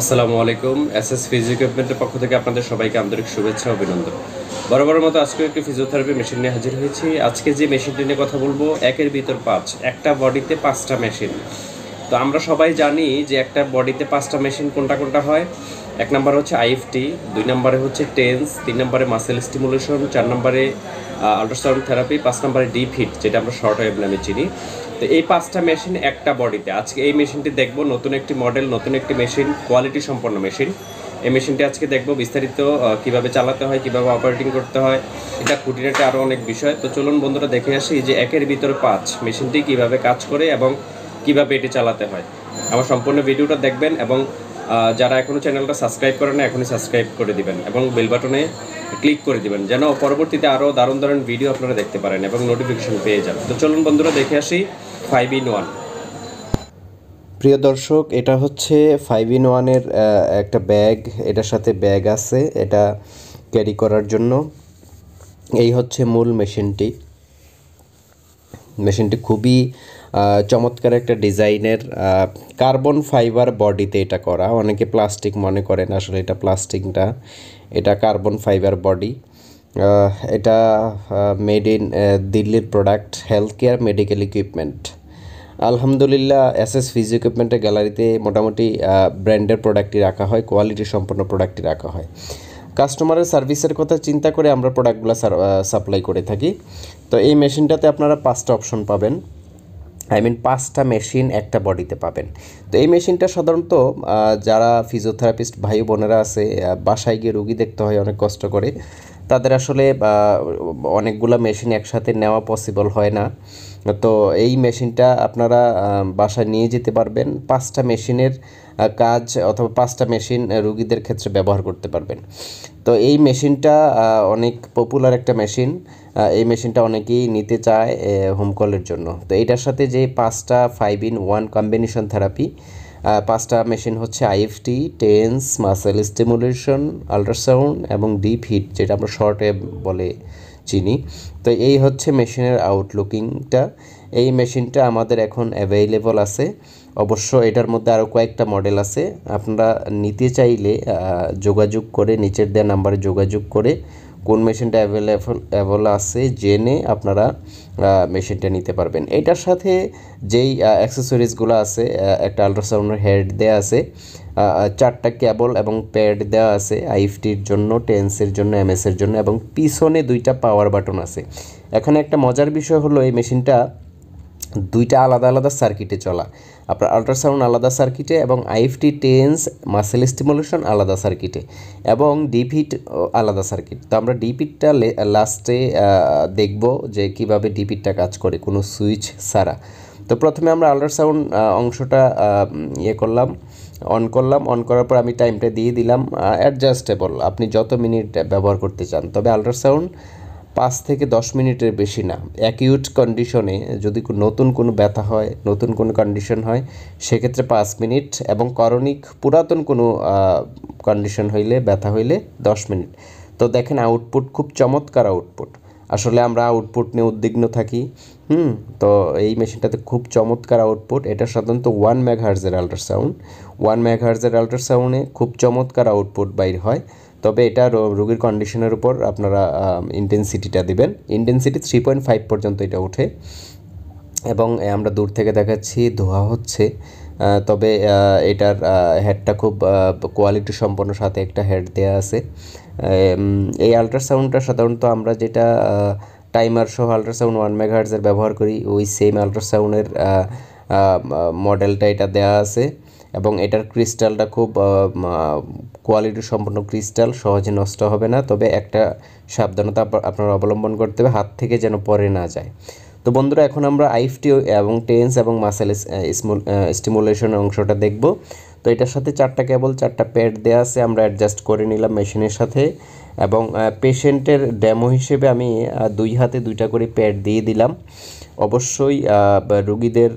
আসসালামু আলাইকুম S S ফিজিওকুইপমেন্টের পক্ষ থেকে আপনাদের সবাইকে আন্তরিক শুভেচ্ছা অভিনন্দন বরাবর মতো আজকে একটি ফিজিওথেরাপি মেশিন নিয়ে হাজির হয়েছি আজকে যে মেশিনটি নিয়ে কথা বলবো একের ভিতর পাঁচ একটা বডিতে পাঁচটা মেশিন তো আমরা সবাই জানি যে একটা বডিতে পাঁচটা মেশিন কোনটা কোনটা হয় এক নম্বর হচ্ছে আইএফটি দুই নম্বরে হচ্ছে টেন্স তিন নম্বরে মাসেল স্টিমুলেশন চার নম্বরে আল্ট্রাসাউন্ড থেরাপি পাঁচ নম্বরে ডিপ হিট যেটা আমরা শর্ট ওয়েভ নামে চিনি তো এই পাঁচটা মেশিন একটা বডিতে আজকে এই মেশিনটি দেখব নতুন একটি মডেল নতুন একটি মেশিন কোয়ালিটি সম্পন্ন মেশিন এই মেশিনটি আজকে দেখব বিস্তারিত কিভাবে চালাতে হয় কিভাবে অপারেটিং করতে হয় এটা খুঁটিনাটি আরও অনেক বিষয় তো চলুন বন্ধুরা দেখে আসি যে একের ভিতরে পাঁচ মেশিনটি কিভাবে কাজ করে এবং কিভাবে এটি চালাতে হয় আমার সম্পূর্ণ ভিডিওটা দেখবেন এবং যারা এখনও চ্যানেলটা সাবস্ক্রাইব করেন না এখনই সাবস্ক্রাইব করে দিবেন এবং বেল বাটনে ক্লিক করে দিবেন যেন পরবর্তীতে আরও দারুণ দারুণ ভিডিও আপনারা দেখতে পারেন এবং নোটিফিকেশন পেয়ে যান তো চলুন বন্ধুরা দেখে আসি ফাইভ ইন ওয়ান প্রিয় দর্শক এটা হচ্ছে ফাইভ ইন ওয়ানের একটা ব্যাগ এটার সাথে ব্যাগ আছে এটা ক্যারি করার জন্য এই হচ্ছে মূল মেশিনটি মেশিনটি খুবই চমৎকার একটা ডিজাইনের কার্বন ফাইবার বডিতে এটা করা অনেকে প্লাস্টিক মনে করেন আসলে এটা প্লাস্টিকটা এটা কার্বন ফাইবার বডি এটা মেড ইন দিল্লির product health care medical equipment আলহামদুলিল্লাহ এস এস ফিজিও ইকুইপমেন্টের গ্যালারিতে মোটামুটি ব্র্যান্ডের প্রোডাক্টই রাখা হয় কোয়ালিটি সম্পন্ন প্রোডাক্টই রাখা হয় কাস্টমারের সার্ভিসের কথা চিন্তা করে আমরা প্রোডাক্টগুলো সাপ্লাই করে থাকি তো এই মেশিনটাতে আপনারা পাঁচটা অপশন পাবেন আই মিন পাঁচটা মেশিন একটা বডিতে পাবেন তো এই মেশিনটা সাধারণত যারা ফিজিওথেরাপিস্ট ভাই বোনেরা আছে বাসায় গিয়ে রুগী দেখতে হয় অনেক কষ্ট করে তাদের আসলে অনেকগুলো মেশিন একসাথে নেওয়া পসিবল হয় না তো এই মেশিনটা আপনারা বাসায় নিয়ে যেতে পারবেন পাঁচটা মেশিনের কাজ অথবা পাঁচটা মেশিন রুগীদের ক্ষেত্রে ব্যবহার করতে পারবেন তো এই মেশিনটা অনেক পপুলার একটা মেশিন এই মেশিনটা অনেকেই নিতে চায় হোম কলের জন্য তো এটার সাথে যে পাঁচটা five in one combination therapy পাঁচটা মেশিন হচ্ছে IFT TENS muscle stimulation ultrasound এবং ডিপ হিট যেটা আমরা শর্টে বলে চিনি তো এই হচ্ছে মেশিনের আউটলুকিংটা এই মেশিনটা আমাদের এখন অ্যাভেইলেবল আছে অবশ্য এটার মধ্যে আরও কয়েকটা মডেল আছে আপনারা নিতে চাইলে যোগাযোগ করে নিচের দেওয়া নাম্বারে যোগাযোগ করে কোন মেশিনটা অ্যাভেলেবল অ্যাভেল আছে জেনে আপনারা মেশিনটা নিতে পারবেন এটার সাথে যেই অ্যাক্সেসরিজগুলো আছে একটা আলট্রাসাউন্ডের হেড দেওয়া আছে চারটা ক্যাবল এবং প্যাড দেওয়া আছে আইফটির জন্য টেন্সের জন্য এমএসের জন্য এবং পিছনে দুইটা পাওয়ার বাটন আছে এখানে একটা মজার বিষয় হলো এই মেশিনটা দুইটা আলাদা আলাদা সার্কিটে চলা আপনার আল্ট্রাসাউন্ড আলাদা সার্কিটে এবং আইএফটি টেন্স মাসেল স্টিমুলেশন আলাদা সার্কিটে এবং ডিপিট আলাদা সার্কিট তো আমরা ডিপিটটা লাস্টে দেখব যে কিভাবে ডিপিটটা কাজ করে কোনো সুইচ সারা তো প্রথমে আমরা আল্ট্রাসাউন্ড অংশটা ইয়ে করলাম অন করলাম অন করার পর আমি টাইমটা দিয়ে দিলাম অ্যাডজাস্টেবল আপনি যত মিনিট ব্যবহার করতে চান তবে আল্ট্রাসাউন্ড পাঁচ থেকে দশ মিনিটের বেশি না অ্যাকিউট কন্ডিশনে যদি নতুন কোনো ব্যথা হয় নতুন কোনো কন্ডিশন হয় সেক্ষেত্রে পাঁচ মিনিট এবং করণিক পুরাতন কোনো কন্ডিশন হইলে ব্যথা হইলে দশ মিনিট তো দেখেন আউটপুট খুব চমৎকার আউটপুট আসলে আমরা আউটপুট নিয়ে উদ্বিগ্ন থাকি হুম তো এই মেশিনটাতে খুব চমৎকার আউটপুট এটা সাধারণত ওয়ান ম্যাঘার্জের আল্ট্রাসাউন্ড ওয়ান ম্যাঘার্জের আল্ট্রাসাউন্ডে খুব চমৎকার আউটপুট বাইর হয় তবে এটা রোগীর কন্ডিশনের উপর আপনারা ইন্টেন্সিটিটা দিবেন ইন্টেন্সিটি থ্রি পয়েন্ট ফাইভ পর্যন্ত এটা ওঠে এবং আমরা দূর থেকে দেখাচ্ছি ধোয়া হচ্ছে তবে এটার হেডটা খুব কোয়ালিটি সম্পন্ন সাথে একটা হেড দেয়া আছে এই আল্ট্রাসাউন্ডটা সাধারণত আমরা যেটা টাইমার সহ আল্ট্রাসাউন্ড ওয়ান মেগাহার্টসের ব্যবহার করি ওই সেম আল্ট্রাসাউন্ডের মডেলটা এটা দেয়া আছে এবং এটার ক্রিস্টালটা খুব কোয়ালিটি সম্পন্ন ক্রিস্টাল সহজে নষ্ট হবে না তবে একটা সাবধানতা আপনারা অবলম্বন করতে হবে হাত থেকে যেন পরে না যায় তো বন্ধুরা এখন আমরা আইফটি এবং টেন্স এবং মাসেল স্টিমুলেশনের অংশটা দেখব তো এটার সাথে চারটা কেবল চারটা প্যাড দেওয়া আছে আমরা অ্যাডজাস্ট করে নিলাম মেশিনের সাথে এবং পেশেন্টের ড্যামো হিসেবে আমি দুই হাতে দুইটা করে প্যাড দিয়ে দিলাম অবশ্যই রুগীদের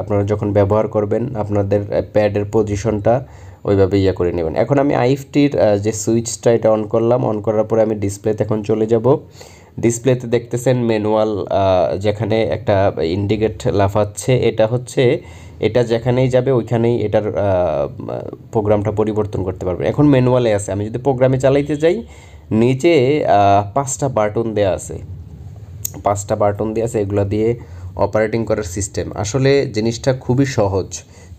আপনারা যখন ব্যবহার করবেন আপনাদের প্যাডের পজিশনটা ওইভাবে ইয়ে করে নেবেন এখন আমি আইফটির যে সুইচটা এটা অন করলাম অন করার পরে আমি ডিসপ্লেতে এখন চলে যাব ডিসপ্লেতে দেখতেছেন ম্যানুয়াল যেখানে একটা ইন্ডিকেট লাফাচ্ছে এটা হচ্ছে এটা যেখানেই যাবে ওইখানেই এটার প্রোগ্রামটা পরিবর্তন করতে পারবে এখন ম্যানুয়ালে আছে আমি যদি প্রোগ্রামে চালাইতে যাই নিচে পাঁচটা বাটন দেয়া আছে পাঁচটা বাটন দেওয়া আছে এগুলো দিয়ে অপারেটিং করার সিস্টেম আসলে জিনিসটা খুবই সহজ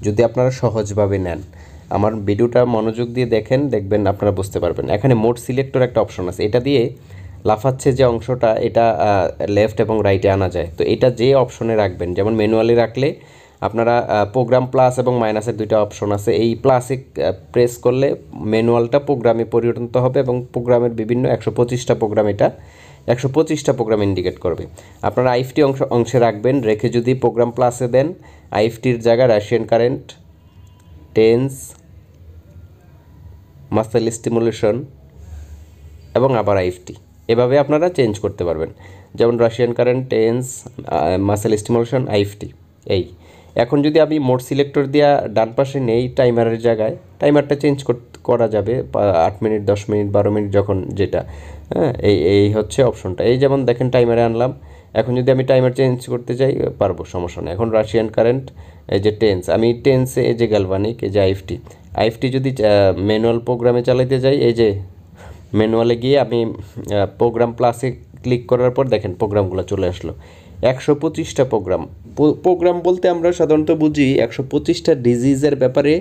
যদি আপনারা সহজভাবে নেন আমার ভিডিওটা মনোযোগ দিয়ে দেখেন দেখবেন আপনারা বুঝতে পারবেন এখানে মোট সিলেক্টর একটা অপশন আছে এটা দিয়ে লাফাচ্ছে যে অংশটা এটা লেফট এবং রাইটে আনা যায় তো এটা যে অপশনে রাখবেন যেমন ম্যানুয়ালি রাখলে আপনারা প্রোগ্রাম প্লাস এবং মাইনাসের দুইটা অপশন আছে এই প্লাসে প্রেস করলে ম্যানুয়ালটা প্রোগ্রামে পরিণত হবে এবং প্রোগ্রামের বিভিন্ন একশো পঁচিশটা প্রোগ্রাম এটা একশো পঁচিশটা প্রোগ্রাম ইন্ডিকেট করবে আপনারা আইফটি অংশ অংশে রাখবেন রেখে যদি প্রোগ্রাম প্লাসে দেন আইফটির জায়গায় Russian current TENS muscle stimulation এবং আবার আইফটি এভাবে আপনারা চেঞ্জ করতে পারবেন যেমন Russian current TENS muscle stimulation IFT এই এখন যদি আমি মোট সিলেক্টর দিয়া ডান পাশে নেই টাইমারের জায়গায় টাইমারটা চেঞ্জ করা যাবে আট মিনিট দশ মিনিট বারো মিনিট যখন যেটা হ্যাঁ এই এই হচ্ছে অপশনটা এই যেমন দেখেন টাইমারে আনলাম এখন যদি আমি টাইমার চেঞ্জ করতে চাই পারবো সমস্যা নেই এখন রাশিয়ান কারেন্ট এই যে টেন্স আমি টেন্সে এই যে গ্যালভানিক এই যে আইফটি আইফটি যদি ম্যানুয়াল প্রোগ্রামে চালাইতে যাই এই যে ম্যানুয়ালে গিয়ে আমি প্রোগ্রাম প্লাসে ক্লিক করার পর দেখেন প্রোগ্রামগুলো চলে আসলো একশো পঁচিশটা প্রোগ্রাম প্রোগ্রাম বলতে আমরা সাধারণত বুঝি একশো পঁচিশটা ডিজিজের ব্যাপারে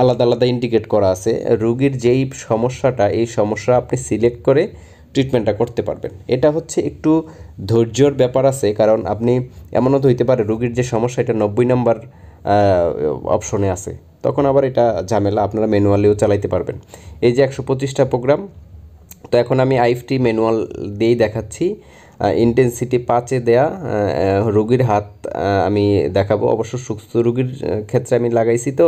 আলাদা আলাদা ইন্ডিকেট করা আছে রুগীর যেই সমস্যাটা এই সমস্যা আপনি সিলেক্ট করে ট্রিটমেন্টটা করতে পারবেন এটা হচ্ছে একটু ধৈর্যর ব্যাপার আছে কারণ আপনি এমনও তো হইতে পারে রুগীর যে সমস্যা এটা নব্বই নম্বর অপশনে আছে তখন আবার এটা ঝামেলা আপনারা ম্যানুয়ালিও চালাইতে পারবেন এই যে একশো পঁচিশটা প্রোগ্রাম তো এখন আমি আইফটি ম্যানুয়াল দিয়েই দেখাচ্ছি ইন্টেন্সিটি পাঁচে দেয়া রুগীর হাত আমি দেখাবো অবশ্য সুস্থ রুগীর ক্ষেত্রে আমি লাগাইছি তো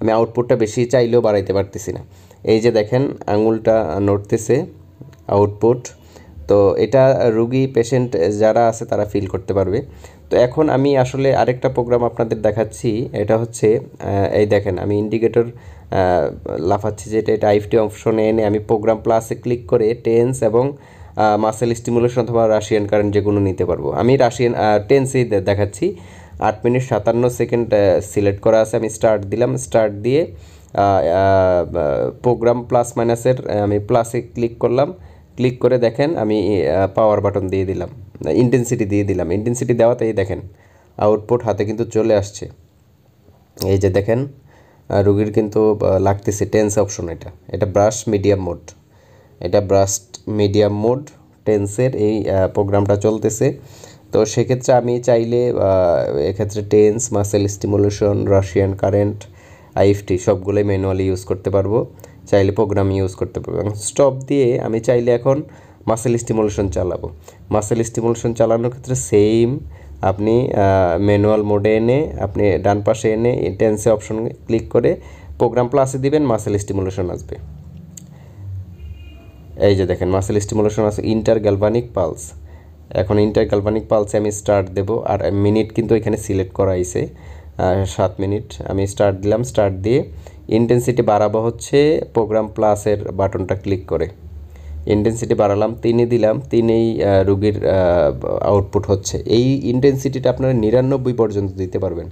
আমি আউটপুটটা বেশি চাইলেও বাড়াইতে পারতেছি না এই যে দেখেন আঙুলটা নড়তেছে আউটপুট তো এটা রুগী পেশেন্ট যারা আছে তারা ফিল করতে পারবে তো এখন আমি আসলে আরেকটা প্রোগ্রাম আপনাদের দেখাচ্ছি এটা হচ্ছে এই দেখেন আমি ইন্ডিকেটর লাফাচ্ছি যে এটা এটা আইফটি অপশনে এনে আমি প্রোগ্রাম প্লাসে ক্লিক করে টেন্স এবং মাসেল স্টিমুলেশন অথবা রাশিয়ান কারেন্ট যে কোনো নিতে পারবো আমি রাশিয়ান টেন্সেই দেখাচ্ছি আট মিনিট সাতান্ন সেকেন্ড সিলেক্ট করা আছে আমি স্টার্ট দিলাম স্টার্ট দিয়ে প্রোগ্রাম প্লাস মাইনাসের আমি প্লাসে ক্লিক করলাম ক্লিক করে দেখেন আমি পাওয়ার বাটন দিয়ে দিলাম ইন্টেন্সিটি দিয়ে দিলাম ইন্টেন্সিটি দেওয়াতেই দেখেন আউটপুট হাতে কিন্তু চলে আসছে এই যে দেখেন রুগীর কিন্তু লাগতেছে টেন্স অপশন এটা এটা ব্রাশ মিডিয়াম মোড এটা ব্রাশ মিডিয়াম মোড টেন্সের এই প্রোগ্রামটা চলতেছে তো সেক্ষেত্রে আমি চাইলে এক্ষেত্রে TENS muscle stimulation Russian current IFT সবগুলোই ম্যানুয়ালি ইউজ করতে পারবো চাইলে প্রোগ্রাম ইউজ করতে পারবো এবং স্টপ দিয়ে আমি চাইলে এখন মাসেল স্টিমুলেশন চালাবো মাসেল স্টিমুলেশন চালানোর ক্ষেত্রে সেম আপনি ম্যানুয়াল মোডে এনে আপনি ডান পাশে এনে টেন্সে অপশন ক্লিক করে প্রোগ্রাম প্লাসে দিবেন মাসেল স্টিমুলেশন আসবে এই যে দেখেন মাসেল স্টিমুলেশন আছে ইন্টার গ্যালভানিক পালস এখন ইন্টার গ্যালভানিক পালসে আমি স্টার্ট দেব আর মিনিট কিন্তু এখানে সিলেক্ট করা হয়েছে সাত মিনিট আমি স্টার্ট দিলাম স্টার্ট দিয়ে ইন্টেন্সিটি বাড়াবো হচ্ছে প্রোগ্রাম প্লাসের বাটনটা ক্লিক করে ইন্টেন্সিটি বাড়ালাম তিনে দিলাম তিনেই রুগীর আউটপুট হচ্ছে এই ইন্টেন্সিটিটা আপনারা নিরানব্বই পর্যন্ত দিতে পারবেন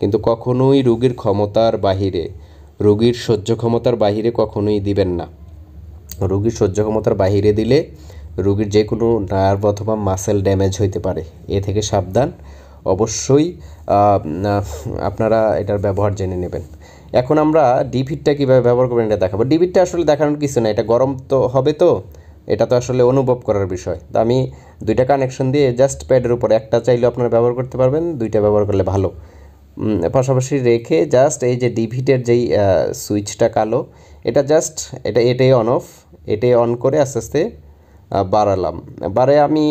কিন্তু কখনোই রুগীর ক্ষমতার বাহিরে রুগীর সহ্য ক্ষমতার বাহিরে কখনোই দিবেন না রোগীর সহ্য ক্ষমতার বাহিরে দিলে রোগীর যে কোনো নার্ভ অথবা মাসেল ড্যামেজ হইতে পারে এ থেকে সাবধান অবশ্যই আপনারা এটার ব্যবহার জেনে নেবেন এখন আমরা ডিভিটটা কীভাবে ব্যবহার করবেন এটা দেখাবো ডিভিটটা আসলে দেখানোর কিছু না এটা গরম তো হবে তো এটা তো আসলে অনুভব করার বিষয় তো আমি দুইটা কানেকশন দিয়ে জাস্ট প্যাডের উপরে একটা চাইলে আপনারা ব্যবহার করতে পারবেন দুইটা ব্যবহার করলে ভালো পাশাপাশি রেখে জাস্ট এই যে ডিভিটের যেই সুইচটা কালো এটা জাস্ট এটা এটাই অন অফ এটাই অন করে আস্তে আস্তে বাড়ালাম বাড়ে আমি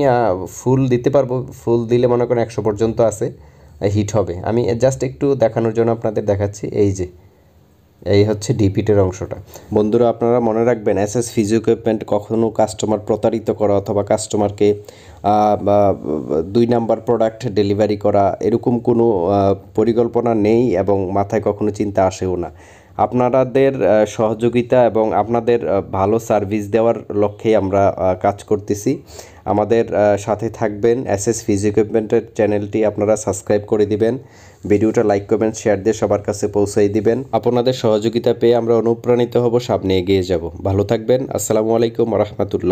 ফুল দিতে পারবো ফুল দিলে মনে করেন একশো পর্যন্ত আছে হিট হবে আমি জাস্ট একটু দেখানোর জন্য আপনাদের দেখাচ্ছি এই যে এই হচ্ছে ডিপিটের অংশটা বন্ধুরা আপনারা মনে রাখবেন এস এস ফিজিও ইকুইপমেন্ট কখনও কাস্টমার প্রতারিত করা অথবা কাস্টমারকে দুই নাম্বার প্রোডাক্ট ডেলিভারি করা এরকম কোনো পরিকল্পনা নেই এবং মাথায় কখনো চিন্তা আসেও না আপনাদের সহযোগিতা এবং আপনাদের ভালো সার্ভিস দেওয়ার লক্ষ্যেই আমরা কাজ করতেছি আমাদের সাথে থাকবেন এস এস ফিজিক্যুইপমেন্টের চ্যানেলটি আপনারা সাবস্ক্রাইব করে দিবেন ভিডিওটা লাইক করবেন শেয়ার দিয়ে সবার কাছে পৌঁছাই দিবেন আপনাদের সহযোগিতা পেয়ে আমরা অনুপ্রাণিত হব সামনে এগিয়ে যাব ভালো থাকবেন আসসালামু আলাইকুম রহমতুল্লাহ